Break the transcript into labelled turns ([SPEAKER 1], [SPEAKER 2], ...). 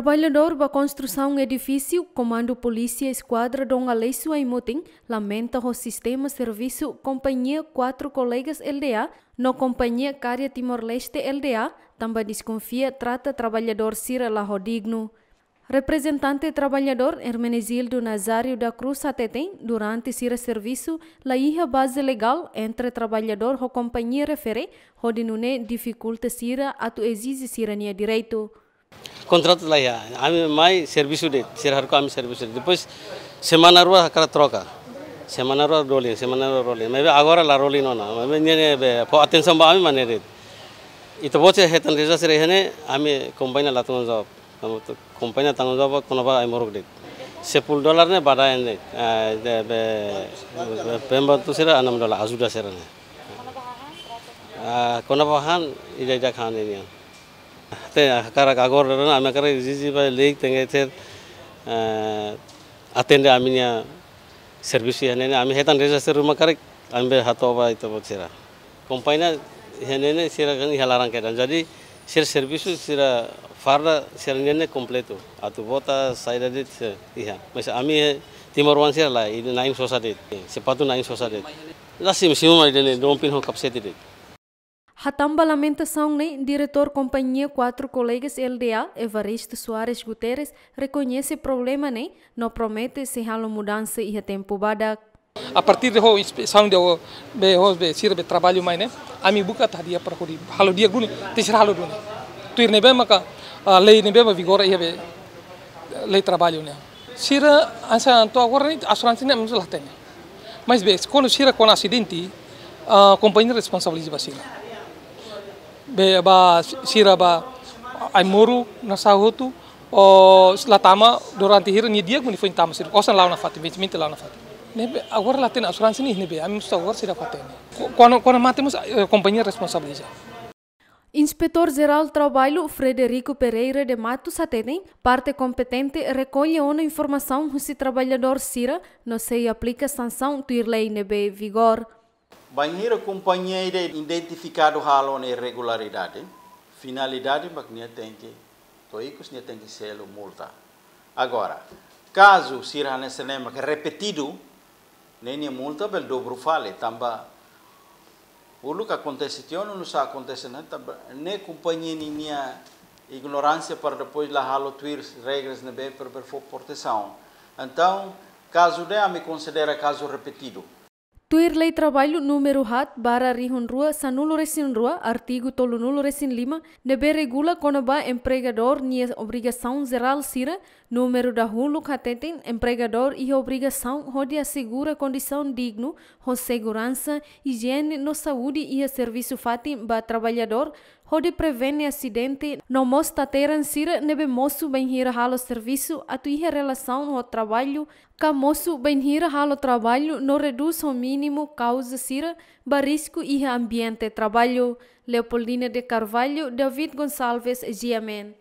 [SPEAKER 1] Trabalhador da construção edifício, comando polícia esquadra Dom Alessio Aimutin, lamenta o sistema serviço companhia quatro colegas LDA, no companhia Cária Timor-Leste LDA, também desconfia trata trabalhador Cira Lahodigno. Representante trabalhador Hermenegildo Nazário da Cruz Atetem, durante Cira serviço, la ira base legal entre trabalhador ho companhia refere, ho dificulta Cira a tu exige Cirania direito.
[SPEAKER 2] kontrat lah ya. Ami mai servis udah, serhar ko ami servis udah. Depois semana ruwa hakara troka. Semana ruwa rolling, semana ruwa rolling. Mebe agora la rolling ona. Mebe nyene be po attention ba ami mane red. Ito boche hetan reza sere hene ami company la tangon job. Amo to company la tangon job kono ba ami morok red. Sepul dollar ne bada ene. Be pemba tu sere anam dollar azuda sere ne. Kono ba han ida ida khan ini. te akara kagor rana ami izizi tenge ter eh, atende aminia servisi henene ami reza seru makarik ambe hato ba itu kompaina henene sira kan halarang kedan jadi sir servisu sira farda serenene kompleto atu bota saida dit iha masa ami timor wan sira la ini nain sosadit sepatu nain sosadit lasim simu ma dene dompin ho kapsetit
[SPEAKER 1] Hatamba lamentação, né? diretor companhia quatro colegas LDA, Evaristo Soares Guterres, reconhece problema né? não promete se há mudança e tempo bada.
[SPEAKER 3] A partir de hoje, são de hoje, sirve trabalho mais, né? A minha boca tá dia para correr. Halo dia te terceiro halo bruno. Tu ir nebema ka, lei nebema vigor e lei trabalho, né? Sira, ansa, tu agora, né? a assurance não é lá tem. Mas, bem, quando sira com acidente, a companhia responsabiliza vacina ba sira ba ai moru na sahutu o latama durante hiro ni dia guni foi tama sira osan launa fati vencimento launa fati nebe agora lá tem assurance ni nebe am sta agora sira fati quando quando matemos a eh, companhia responsabiliza
[SPEAKER 1] Inspetor-Geral do Trabalho Frederico Pereira de Matos Atendem, parte competente, recolhe uma informação se trabalhador Cira não se aplica sanção do irlei nebe vigor.
[SPEAKER 4] Banheiro companheiro identificado halo irregularidade, finalidade magnia tem que toicos nem tem que ser multa. Agora, caso sirha nesse lema que é repetido, nem é multa pelo dobro fale, tamba o que acontece tio não nos acontece não, né? tamba nem companhia nem ignorância para depois lá halo tuir regras na né? bem para para proteção. Então, caso de me considera caso repetido.
[SPEAKER 1] Tuirlei trabalho número hat barra rihun rua sanulo recin rua, artigo tolo nulo recin lima, nebe regula conoba empregador ni obrigação zeral sira, número da hulu catetem, empregador e obrigação rode assegura condição digno, com segurança, higiene no saúde e serviço fatim ba trabalhador, Hodi prevenir acidente, não mostra ter ansira nebe moço bem hira halo serviço a tua relação ao trabalho, ka moço bem hira halo trabalho não reduz ao mínimo causa sira barisco e ambiente trabalho. Leopoldina de Carvalho, David Gonçalves, Giamen.